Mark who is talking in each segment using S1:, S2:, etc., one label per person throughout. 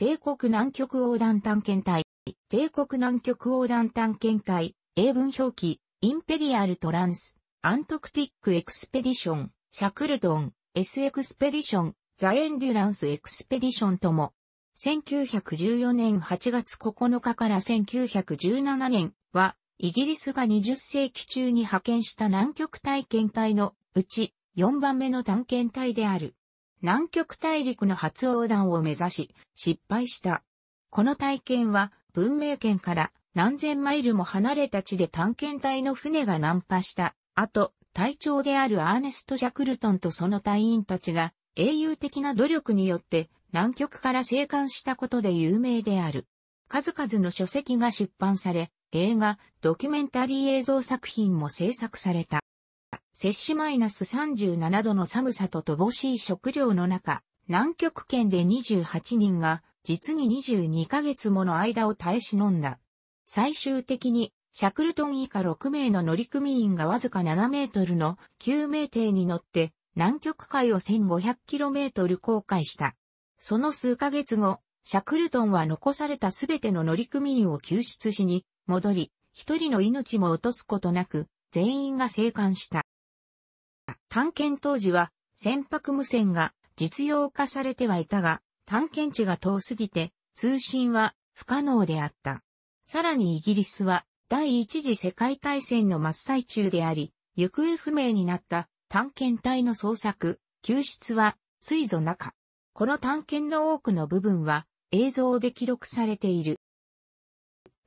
S1: 帝国南極横断探検隊、帝国南極横断探検隊、英文表記、インペリアルトランス、アントクティックエクスペディション、シャクルトン、S エクスペディション、ザ・エンデュランス・エクスペディションとも、1914年8月9日から1917年は、イギリスが20世紀中に派遣した南極体験隊のうち4番目の探検隊である。南極大陸の初横断を目指し、失敗した。この体験は、文明圏から何千マイルも離れた地で探検隊の船が難破した。後、隊長であるアーネスト・ジャクルトンとその隊員たちが、英雄的な努力によって、南極から生還したことで有名である。数々の書籍が出版され、映画、ドキュメンタリー映像作品も制作された。摂氏マイナス37度の寒さと乏しい食料の中、南極圏で28人が、実に22ヶ月もの間を耐え忍んだ。最終的に、シャクルトン以下6名の乗組員がわずか7メートルの救命艇に乗って、南極海を1 5 0 0トル航海した。その数ヶ月後、シャクルトンは残されたすべての乗組員を救出しに戻り、一人の命も落とすことなく、全員が生還した。探検当時は船舶無線が実用化されてはいたが、探検地が遠すぎて通信は不可能であった。さらにイギリスは第一次世界大戦の真っ最中であり、行方不明になった探検隊の捜索、救出は水ぞ中。この探検の多くの部分は映像で記録されている。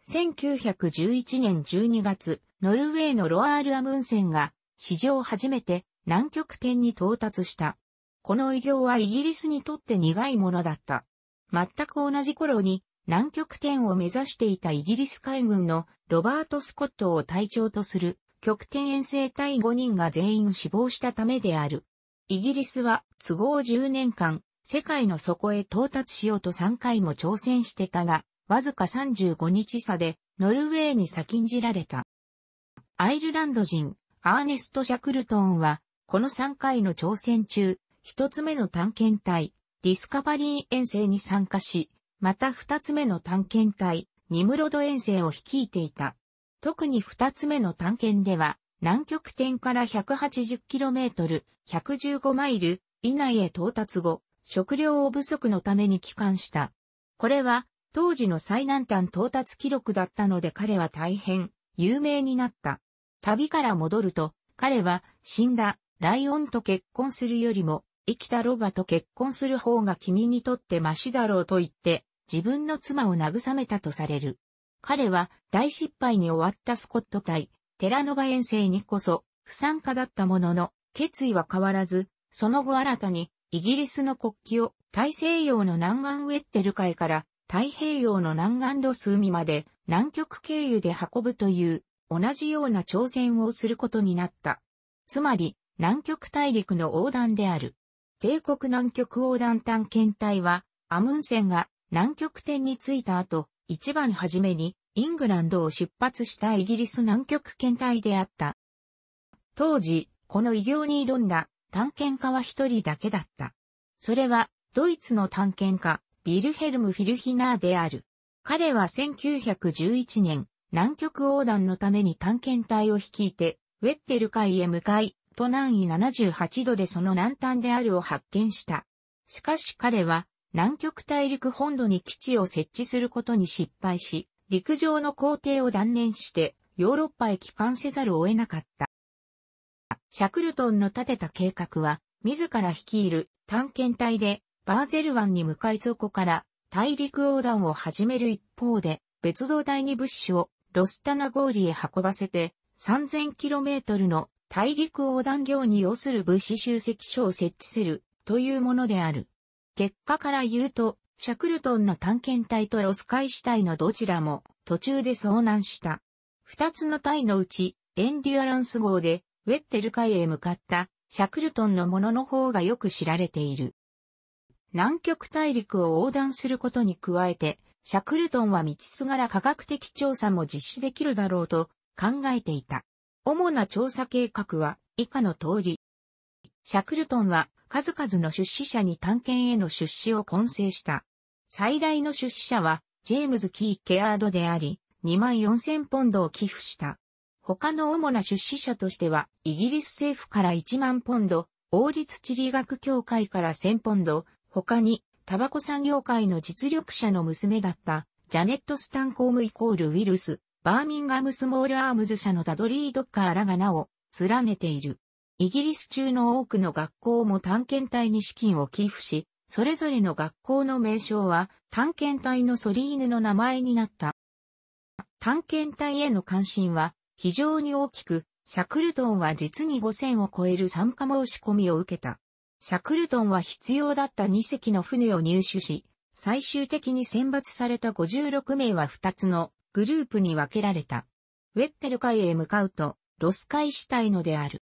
S1: 1911年12月、ノルウェーのロアール・アムンセンが史上初めて南極点に到達した。この偉業はイギリスにとって苦いものだった。全く同じ頃に南極点を目指していたイギリス海軍のロバート・スコットを隊長とする極点遠征隊5人が全員死亡したためである。イギリスは都合10年間世界の底へ到達しようと3回も挑戦してたが、わずか35日差でノルウェーに先んじられた。アイルランド人アーネスト・シャクルトンはこの3回の挑戦中、1つ目の探検隊、ディスカバリー遠征に参加し、また2つ目の探検隊、ニムロド遠征を率いていた。特に2つ目の探検では、南極点から 180km、115マイル以内へ到達後、食料を不足のために帰還した。これは、当時の最南端到達記録だったので彼は大変有名になった。旅から戻ると、彼は死んだライオンと結婚するよりも、生きたロバと結婚する方が君にとってマシだろうと言って、自分の妻を慰めたとされる。彼は大失敗に終わったスコット隊、テラノバ遠征にこそ、不参加だったものの、決意は変わらず、その後新たに、イギリスの国旗を大西洋の南岸ウェッテル海から太平洋の南岸ロス海まで南極経由で運ぶという同じような挑戦をすることになった。つまり、南極大陸の横断である。帝国南極横断探検隊は、アムンセンが南極点に着いた後、一番初めにイングランドを出発したイギリス南極検隊であった。当時、この異業に挑んだ探検家は一人だけだった。それは、ドイツの探検家、ビルヘルム・フィルヒナーである。彼は1911年、南極横断のために探検隊を率いて、ウェッテル海へ向かい、と南緯78度でその南端であるを発見した。しかし彼は南極大陸本土に基地を設置することに失敗し、陸上の工程を断念してヨーロッパへ帰還せざるを得なかった。シャクルトンの立てた計画は、自ら率いる探検隊でバーゼル湾に向かいそこから大陸横断を始める一方で、別動隊に物資をロスタナゴーリへ運ばせて 3000km の大陸横断業に要する物資集積所を設置するというものである。結果から言うと、シャクルトンの探検隊とロス海死隊のどちらも途中で遭難した。二つの隊のうち、エンデュアランス号でウェッテル海へ向かったシャクルトンのものの方がよく知られている。南極大陸を横断することに加えて、シャクルトンは道すがら科学的調査も実施できるだろうと考えていた。主な調査計画は以下の通り。シャクルトンは数々の出資者に探検への出資を混成した。最大の出資者はジェームズ・キー・ケアードであり、24,000ポンドを寄付した。他の主な出資者としては、イギリス政府から1万ポンド、王立地理学協会から1000ポンド、他に、タバコ産業界の実力者の娘だった、ジャネット・スタンコームイコール・ウィルス、バーミンガムスモールアームズ社のダドリー・ドッカーらが名を連ねている。イギリス中の多くの学校も探検隊に資金を寄付し、それぞれの学校の名称は探検隊のソリーヌの名前になった。探検隊への関心は非常に大きく、シャクルトンは実に5000を超える参加申し込みを受けた。シャクルトンは必要だった2隻の船を入手し、最終的に選抜された56名は2つのグループに分けられた。ウェッテル海へ向かうと、ロス海死体のである。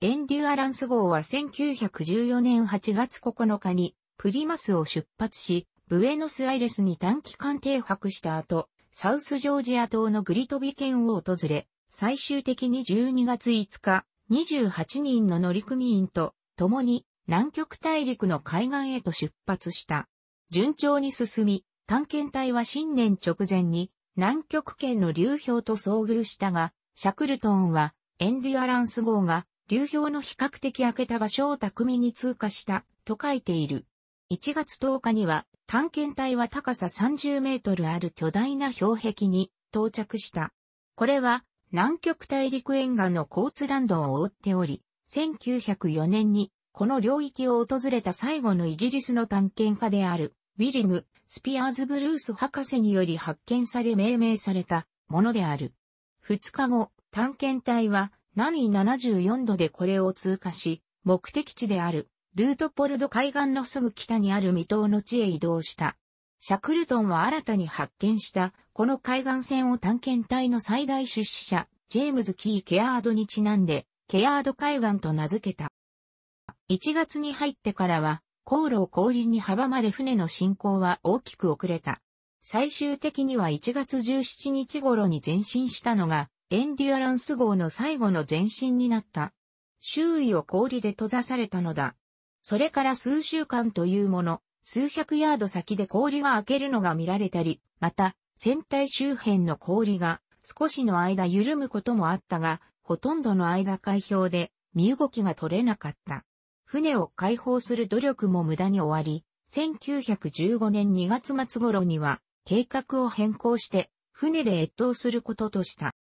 S1: エンデュアランス号は1914年8月9日に、プリマスを出発し、ブエノスアイレスに短期間停泊した後、サウスジョージア島のグリトビ県を訪れ、最終的に12月5日、28人の乗組員と共に南極大陸の海岸へと出発した。順調に進み、探検隊は新年直前に南極圏の流氷と遭遇したが、シャクルトンはエンデュアランス号が流氷の比較的開けた場所を巧みに通過したと書いている。1月10日には探検隊は高さ30メートルある巨大な氷壁に到着した。これは南極大陸沿岸のコーツランドを覆っており、1904年にこの領域を訪れた最後のイギリスの探検家であるウィリム・スピアーズ・ブルース博士により発見され命名されたものである。2日後、探検隊は南緯74度でこれを通過し、目的地であるルートポルド海岸のすぐ北にある未踏の地へ移動した。シャクルトンは新たに発見したこの海岸線を探検隊の最大出資者、ジェームズ・キー・ケアードにちなんで、ケアード海岸と名付けた。1月に入ってからは、航路を降臨に阻まれ船の進行は大きく遅れた。最終的には1月17日頃に前進したのが、エンデュアランス号の最後の前進になった。周囲を氷で閉ざされたのだ。それから数週間というもの、数百ヤード先で氷が開けるのが見られたり、また、船体周辺の氷が少しの間緩むこともあったが、ほとんどの間海氷で身動きが取れなかった。船を解放する努力も無駄に終わり、1915年2月末頃には計画を変更して船で越冬することとした。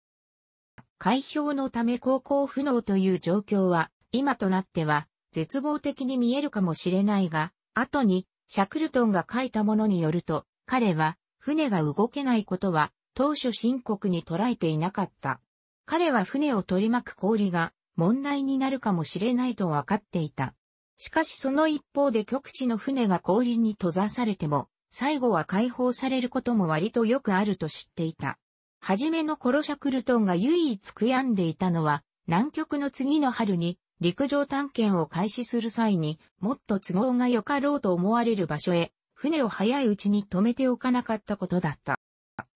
S1: 開票のため航行不能という状況は今となっては絶望的に見えるかもしれないが、後にシャクルトンが書いたものによると彼は船が動けないことは当初深刻に捉えていなかった。彼は船を取り巻く氷が問題になるかもしれないと分かっていた。しかしその一方で極地の船が氷に閉ざされても、最後は解放されることも割とよくあると知っていた。はじめのコロシャクルトンが唯一悔やんでいたのは、南極の次の春に陸上探検を開始する際にもっと都合が良かろうと思われる場所へ船を早いうちに止めておかなかったことだった。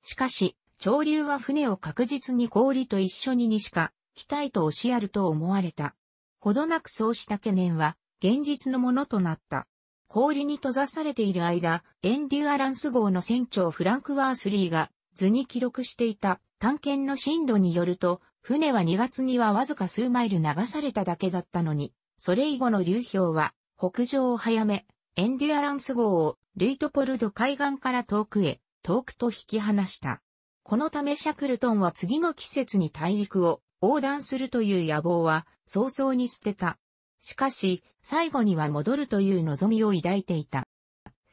S1: しかし、潮流は船を確実に氷と一緒に西か期たいと押しやると思われた。ほどなくそうした懸念は、現実のものとなった。氷に閉ざされている間、エンデュアランス号の船長フランク・ワースリーが図に記録していた探検の深度によると、船は2月にはわずか数マイル流されただけだったのに、それ以後の流氷は北上を早め、エンデュアランス号をルイトポルド海岸から遠くへ、遠くと引き離した。このためシャクルトンは次の季節に大陸を横断するという野望は早々に捨てた。しかし、最後には戻るという望みを抱いていた。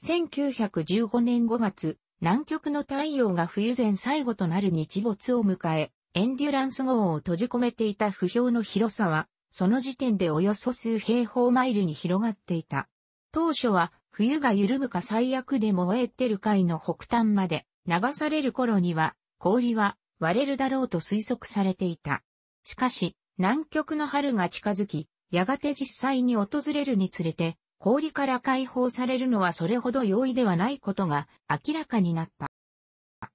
S1: 1915年5月、南極の太陽が冬前最後となる日没を迎え、エンデュランス号を閉じ込めていた不評の広さは、その時点でおよそ数平方マイルに広がっていた。当初は、冬が緩むか最悪でもエーテル海の北端まで流される頃には、氷は割れるだろうと推測されていた。しかし、南極の春が近づき、やがて実際に訪れるにつれて、氷から解放されるのはそれほど容易ではないことが明らかになった。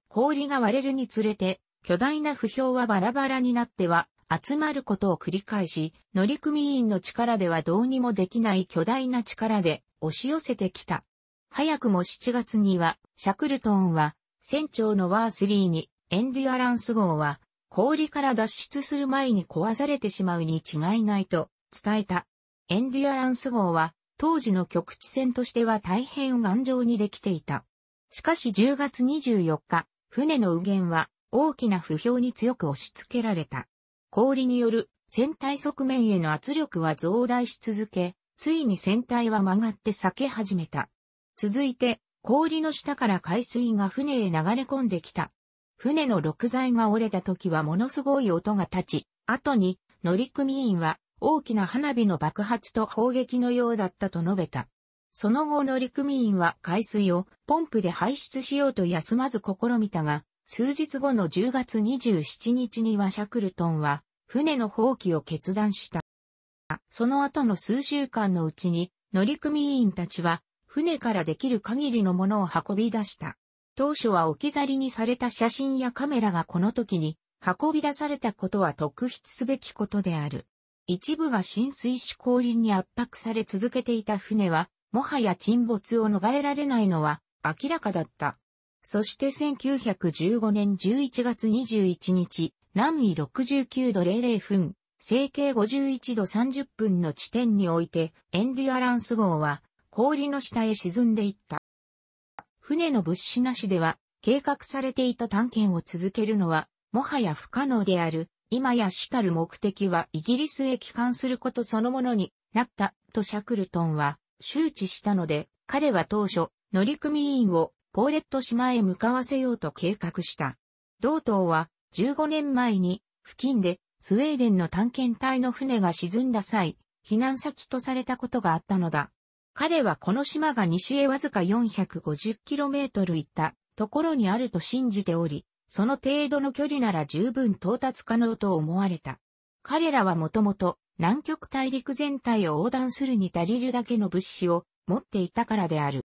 S1: 氷が割れるにつれて、巨大な不評はバラバラになっては集まることを繰り返し、乗組員の力ではどうにもできない巨大な力で押し寄せてきた。早くも7月には、シャクルトンは、船長のワースリーに、エンデュアランス号は、氷から脱出する前に壊されてしまうに違いないと伝えた。エンデュアランス号は当時の局地戦としては大変頑丈にできていた。しかし10月24日、船の右舷は大きな不評に強く押し付けられた。氷による船体側面への圧力は増大し続け、ついに船体は曲がって裂け始めた。続いて、氷の下から海水が船へ流れ込んできた。船の録材が折れた時はものすごい音が立ち、後に乗組員は大きな花火の爆発と砲撃のようだったと述べた。その後乗組員は海水をポンプで排出しようと休まず試みたが、数日後の10月27日にはシャクルトンは船の放棄を決断した。その後の数週間のうちに乗組員たちは船からできる限りのものを運び出した。当初は置き去りにされた写真やカメラがこの時に運び出されたことは特筆すべきことである。一部が浸水し氷に圧迫され続けていた船は、もはや沈没を逃れられないのは明らかだった。そして1915年11月21日、南緯69度00分、整形51度30分の地点において、エンデュアランス号は氷の下へ沈んでいった。船の物資なしでは、計画されていた探検を続けるのは、もはや不可能である。今や主たる目的はイギリスへ帰還することそのものになった、とシャクルトンは周知したので、彼は当初、乗組員をポーレット島へ向かわせようと計画した。同党は15年前に付近でスウェーデンの探検隊の船が沈んだ際、避難先とされたことがあったのだ。彼はこの島が西へわずか 450km 行ったところにあると信じており、その程度の距離なら十分到達可能と思われた。彼らはもともと南極大陸全体を横断するに足りるだけの物資を持っていたからである。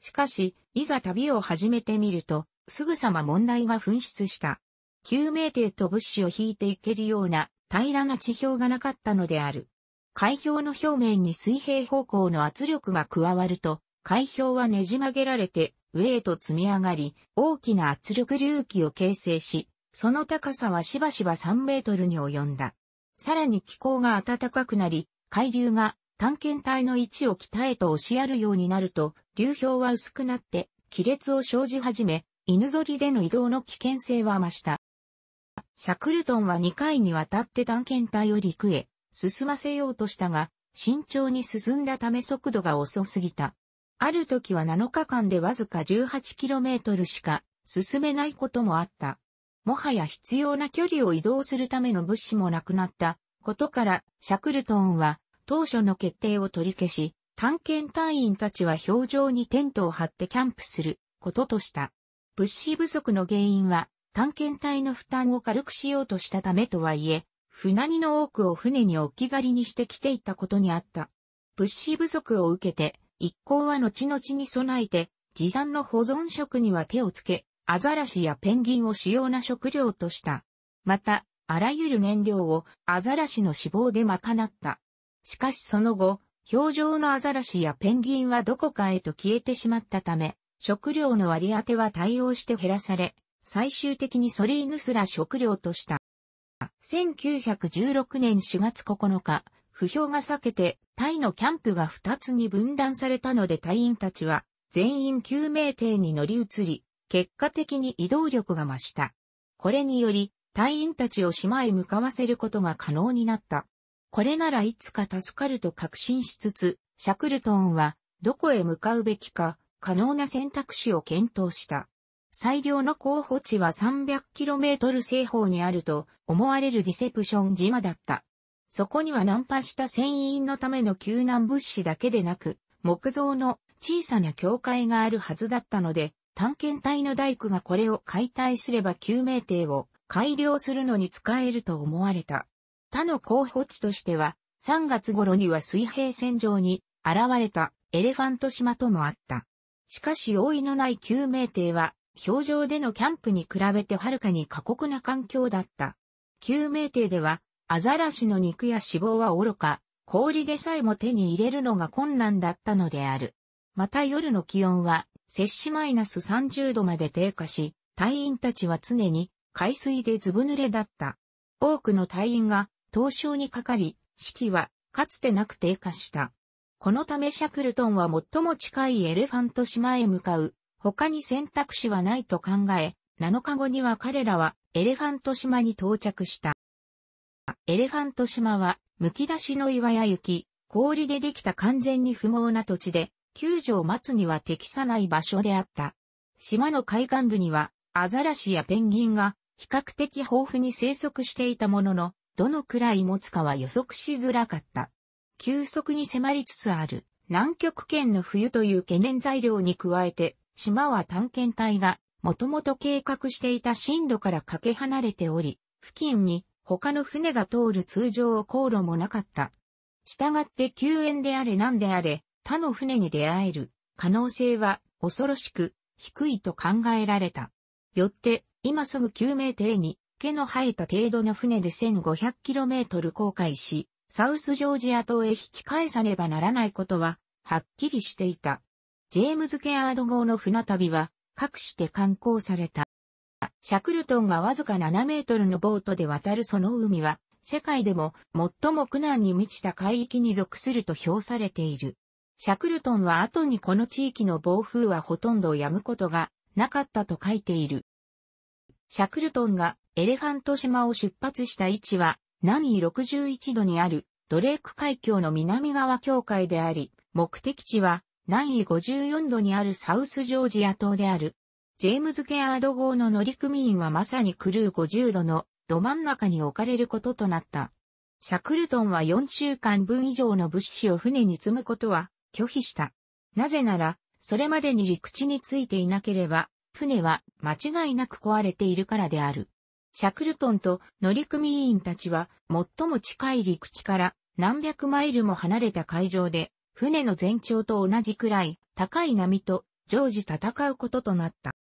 S1: しかし、いざ旅を始めてみると、すぐさま問題が噴出した。救命艇と物資を引いていけるような平らな地表がなかったのである。海氷の表面に水平方向の圧力が加わると、海氷はねじ曲げられて、上へと積み上がり、大きな圧力隆起を形成し、その高さはしばしば3メートルに及んだ。さらに気候が暖かくなり、海流が探検隊の位置を北へと押しやるようになると、流氷は薄くなって、亀裂を生じ始め、犬ぞりでの移動の危険性は増した。シャクルトンは2回にわたって探検隊を陸へ、進ませようとしたが、慎重に進んだため速度が遅すぎた。ある時は7日間でわずか 18km しか進めないこともあった。もはや必要な距離を移動するための物資もなくなったことから、シャクルトンは当初の決定を取り消し、探検隊員たちは表情にテントを張ってキャンプすることとした。物資不足の原因は探検隊の負担を軽くしようとしたためとはいえ、船荷の多くを船に置き去りにしてきていたことにあった。物資不足を受けて、一行は後々に備えて、持参の保存食には手をつけ、アザラシやペンギンを主要な食料とした。また、あらゆる燃料をアザラシの脂肪で賄った。しかしその後、表情のアザラシやペンギンはどこかへと消えてしまったため、食料の割り当ては対応して減らされ、最終的にソリーヌすら食料とした。1916年4月9日、不評が避けて、タイのキャンプが2つに分断されたので隊員たちは、全員救命艇に乗り移り、結果的に移動力が増した。これにより、隊員たちを島へ向かわせることが可能になった。これならいつか助かると確信しつつ、シャクルトンは、どこへ向かうべきか、可能な選択肢を検討した。最良の候補地は 300km 西方にあると思われるディセプション島だった。そこには難破した船員のための救難物資だけでなく、木造の小さな教会があるはずだったので、探検隊の大工がこれを解体すれば救命艇を改良するのに使えると思われた。他の候補地としては、3月頃には水平線上に現れたエレファント島ともあった。しかし覆いのない救命艇は氷上でのキャンプに比べてはるかに過酷な環境だった。救命艇では、アザラシの肉や脂肪は愚か、氷でさえも手に入れるのが困難だったのである。また夜の気温は、摂氏マイナス30度まで低下し、隊員たちは常に海水でずぶ濡れだった。多くの隊員が凍傷にかかり、士気はかつてなく低下した。このためシャクルトンは最も近いエレファント島へ向かう他に選択肢はないと考え、7日後には彼らはエレファント島に到着した。エレファント島は、むき出しの岩や雪、氷でできた完全に不毛な土地で、救助を待つには適さない場所であった。島の海岸部には、アザラシやペンギンが比較的豊富に生息していたものの、どのくらい持つかは予測しづらかった。急速に迫りつつある南極圏の冬という懸念材料に加えて、島は探検隊が、もともと計画していた深度からかけ離れており、付近に他の船が通る通常航路もなかった。従って救援であれ何であれ、他の船に出会える可能性は恐ろしく低いと考えられた。よって、今すぐ救命艇に毛の生えた程度の船で 1500km 航海し、サウスジョージア島へ引き返さねばならないことは、はっきりしていた。ジェームズ・ケアード号の船旅は、各しで観光された。シャクルトンがわずか7メートルのボートで渡るその海は、世界でも最も苦難に満ちた海域に属すると評されている。シャクルトンは後にこの地域の暴風はほとんどやむことがなかったと書いている。シャクルトンがエレファント島を出発した位置は南位61度にあるドレーク海峡の南側境界であり、目的地は南緯54度にあるサウスジョージア島である。ジェームズ・ケアード号の乗組員はまさにクルー50度のど真ん中に置かれることとなった。シャクルトンは4週間分以上の物資を船に積むことは拒否した。なぜなら、それまでに陸地についていなければ、船は間違いなく壊れているからである。シャクルトンと乗組員たちは最も近い陸地から何百マイルも離れた海上で船の全長と同じくらい高い波と常時戦うこととなった。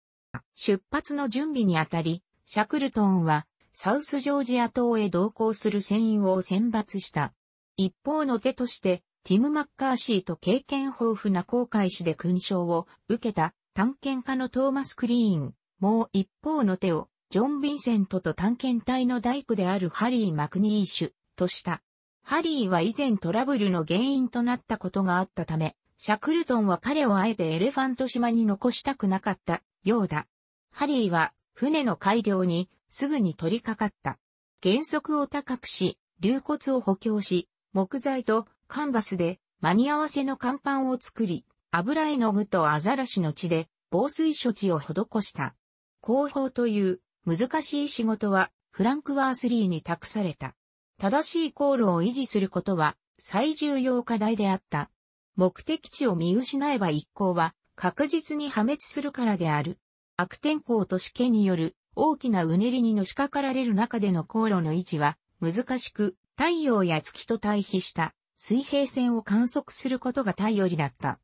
S1: 出発の準備にあたり、シャクルトンはサウスジョージア島へ同行する船員を選抜した。一方の手として、ティム・マッカーシーと経験豊富な航海士で勲章を受けた探検家のトーマス・クリーン、もう一方の手をジョン・ヴィンセントと探検隊の大工であるハリー・マクニーシュとした。ハリーは以前トラブルの原因となったことがあったため、シャクルトンは彼をあえてエレファント島に残したくなかったようだ。ハリーは船の改良にすぐに取り掛かった。原則を高くし、流骨を補強し、木材とカンバスで間に合わせの甲板を作り、油絵の具とアザラシの血で防水処置を施した。工法という難しい仕事はフランク・ワースリーに託された。正しい航路を維持することは最重要課題であった。目的地を見失えば一行は確実に破滅するからである。悪天候と死刑による大きなうねりにのしかかられる中での航路の維持は難しく、太陽や月と対比した水平線を観測することが頼りだった。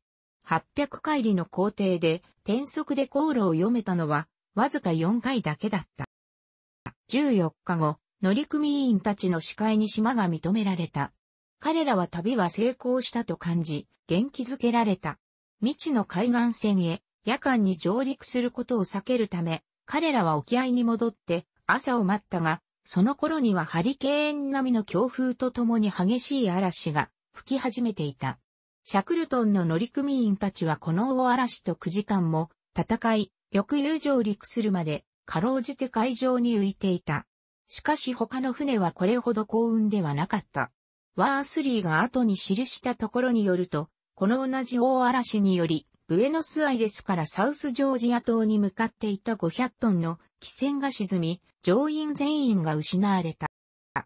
S1: 800回りの工程で転速で航路を読めたのはわずか4回だけだった。14日後、乗組員たちの視界に島が認められた。彼らは旅は成功したと感じ、元気づけられた。未知の海岸線へ、夜間に上陸することを避けるため、彼らは沖合に戻って朝を待ったが、その頃にはハリケーン並みの強風とともに激しい嵐が吹き始めていた。シャクルトンの乗組員たちはこの大嵐と9時間も戦い、翌夕上陸するまで、かろうじて海上に浮いていた。しかし他の船はこれほど幸運ではなかった。ワースリーが後に記したところによると、この同じ大嵐により、ブエノスアイレスからサウスジョージア島に向かっていた500トンの汽船が沈み、乗員全員が失われた。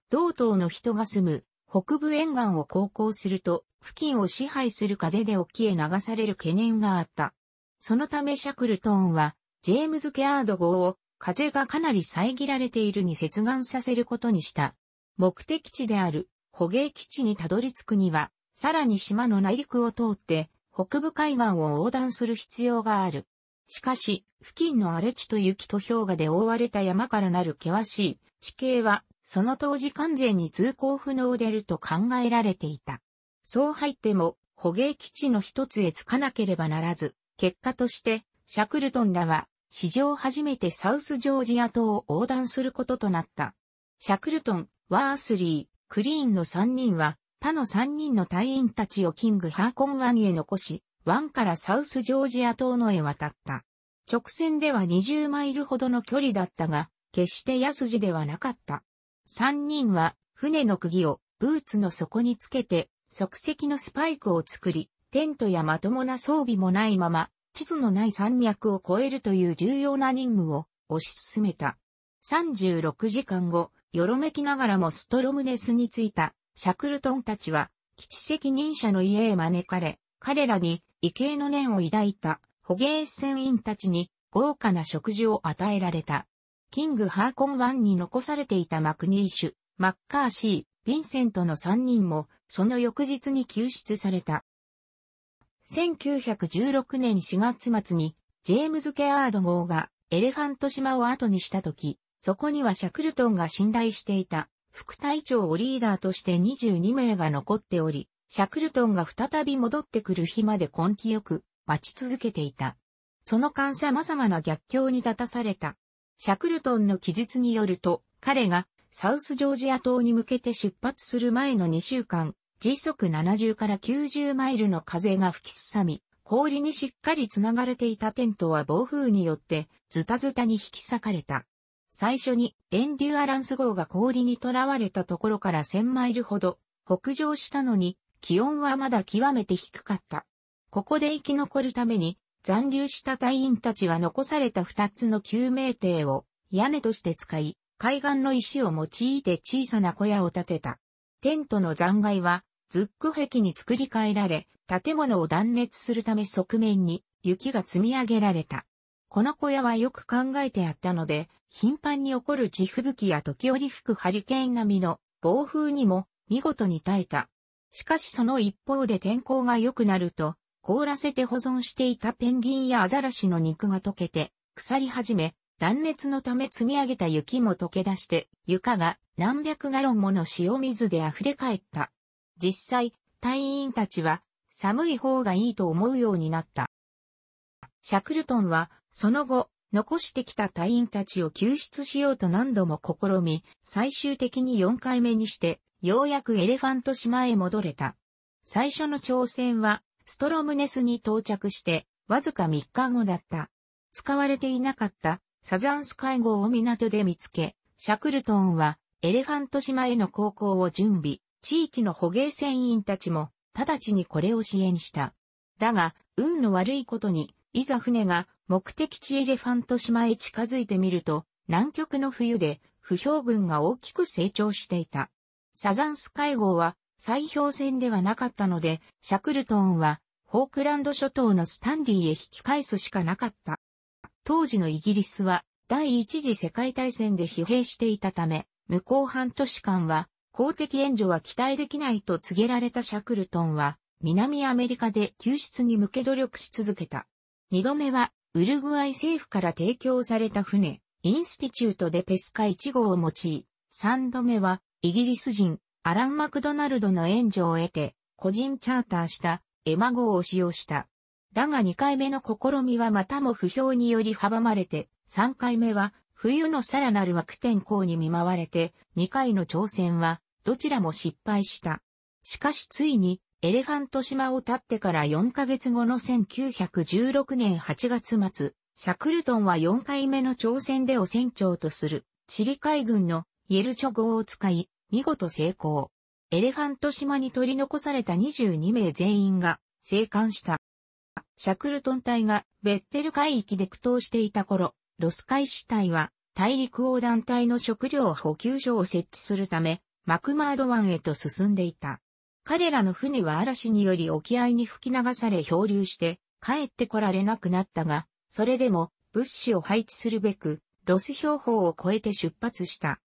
S1: 同島の人が住む北部沿岸を航行すると、付近を支配する風で沖へ流される懸念があった。そのためシャクルトンは、ジェームズ・ケアード号を風がかなり遮られているに接岸させることにした。目的地である捕鯨基地にたどり着くには、さらに島の内陸を通って北部海岸を横断する必要がある。しかし、付近の荒れ地と雪と氷河で覆われた山からなる険しい地形は、その当時完全に通行不能であると考えられていた。そう入っても、捕鯨基地の一つへ着かなければならず、結果として、シャクルトンらは、史上初めてサウスジョージア島を横断することとなった。シャクルトン、ワースリー、クリーンの3人は、他の3人の隊員たちをキングハーコン湾へ残し、湾からサウスジョージア島のへ渡った。直線では20マイルほどの距離だったが、決して安路ではなかった。3人は、船の釘をブーツの底につけて、即席のスパイクを作り、テントやまともな装備もないまま、地図のない山脈を越えるという重要な任務を推し進めた。36時間後、よろめきながらもストロムネスに着いたシャクルトンたちは、基地責任者の家へ招かれ、彼らに畏敬の念を抱いた捕鯨船員たちに豪華な食事を与えられた。キング・ハーコンワンに残されていたマクニーシュ、マッカーシー、ヴィンセントの3人も、その翌日に救出された。1916年4月末に、ジェームズ・ケアード号がエレファント島を後にした時、そこにはシャクルトンが信頼していた副隊長をリーダーとして22名が残っており、シャクルトンが再び戻ってくる日まで根気よく待ち続けていた。その間様々な逆境に立たされた。シャクルトンの記述によると、彼がサウスジョージア島に向けて出発する前の2週間、時速70から90マイルの風が吹きすさみ、氷にしっかり繋がれていたテントは暴風によってズタズタに引き裂かれた。最初にエンデュアランス号が氷にとらわれたところから1000マイルほど北上したのに気温はまだ極めて低かった。ここで生き残るために残留した隊員たちは残された2つの救命艇を屋根として使い、海岸の石を用いて小さな小屋を建てた。テントの残骸はズック壁に作り替えられ、建物を断熱するため側面に雪が積み上げられた。この小屋はよく考えてあったので、頻繁に起こる地吹雪や時折吹くハリケーン並みの暴風にも見事に耐えた。しかしその一方で天候が良くなると、凍らせて保存していたペンギンやアザラシの肉が溶けて、腐り始め、断熱のため積み上げた雪も溶け出して、床が何百ガロンもの塩水で溢れ返った。実際、隊員たちは寒い方がいいと思うようになった。シャクルトンは、その後、残してきた隊員たちを救出しようと何度も試み、最終的に4回目にして、ようやくエレファント島へ戻れた。最初の挑戦は、ストロムネスに到着して、わずか3日後だった。使われていなかったサザンス海号を港で見つけ、シャクルトンはエレファント島への航行を準備。地域の捕鯨船員たちも、直ちにこれを支援した。だが、運の悪いことに、いざ船が目的地エレファント島へ近づいてみると、南極の冬で不評軍が大きく成長していた。サザンス海号は砕氷船ではなかったので、シャクルトンはフォークランド諸島のスタンディーへ引き返すしかなかった。当時のイギリスは第一次世界大戦で疲弊していたため、向こう半年間は公的援助は期待できないと告げられたシャクルトンは、南アメリカで救出に向け努力し続けた。二度目は、ウルグアイ政府から提供された船、インスティチュートでペスカ1号を用い、三度目は、イギリス人、アラン・マクドナルドの援助を得て、個人チャーターした、エマ号を使用した。だが二回目の試みはまたも不評により阻まれて、三回目は、冬のさらなる悪天候に見舞われて、二回の挑戦はどちらも失敗した。しかしついに、エレファント島を経ってから4ヶ月後の1916年8月末、シャクルトンは4回目の挑戦でを船長とする、チリ海軍のイエルチョ号を使い、見事成功。エレファント島に取り残された22名全員が生還した。シャクルトン隊がベッテル海域で苦闘していた頃、ロス海支隊は大陸横断隊の食料補給所を設置するため、マクマード湾へと進んでいた。彼らの船は嵐により沖合に吹き流され漂流して帰ってこられなくなったが、それでも物資を配置するべくロス標法を超えて出発した。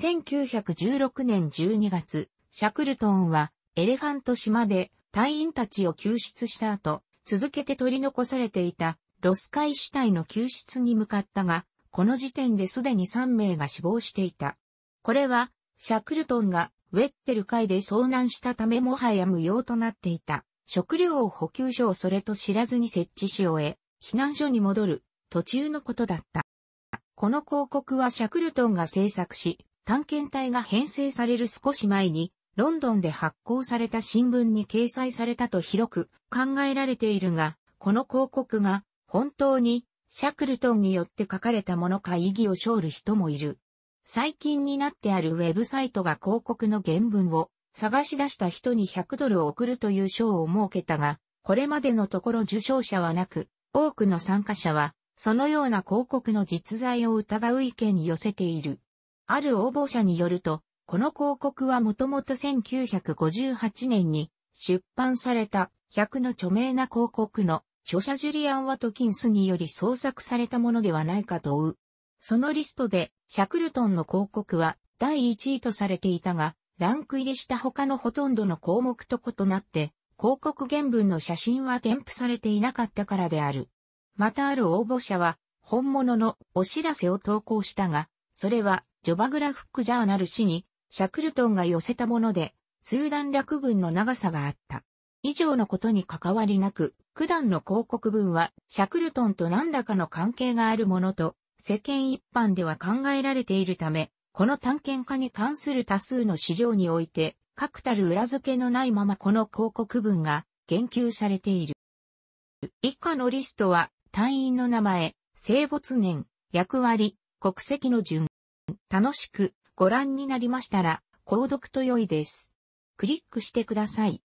S1: 1916年12月、シャクルトンはエレファント島で隊員たちを救出した後、続けて取り残されていたロス海死体の救出に向かったが、この時点ですでに3名が死亡していた。これはシャクルトンがウェッテル海で遭難したためもはや無用となっていた食料を補給所をそれと知らずに設置し終え、避難所に戻る途中のことだった。この広告はシャクルトンが制作し、探検隊が編成される少し前に、ロンドンで発行された新聞に掲載されたと広く考えられているが、この広告が本当にシャクルトンによって書かれたものか意義を勝る人もいる。最近になってあるウェブサイトが広告の原文を探し出した人に100ドルを送るという賞を設けたが、これまでのところ受賞者はなく、多くの参加者は、そのような広告の実在を疑う意見に寄せている。ある応募者によると、この広告はもともと1958年に出版された100の著名な広告の著者ジュリアン・ワトキンスにより創作されたものではないかと追うそのリストで、シャクルトンの広告は第1位とされていたが、ランク入りした他のほとんどの項目と異なって、広告原文の写真は添付されていなかったからである。またある応募者は、本物のお知らせを投稿したが、それは、ジョバグラフックジャーナル誌に、シャクルトンが寄せたもので、数段落文の長さがあった。以上のことに関わりなく、九段の広告文は、シャクルトンと何らかの関係があるものと世間一般では考えられているため、この探検家に関する多数の資料において、確たる裏付けのないままこの広告文が言及されている。以下のリストは、隊員の名前、生没年、役割、国籍の順。楽しくご覧になりましたら、購読と良いです。クリックしてください。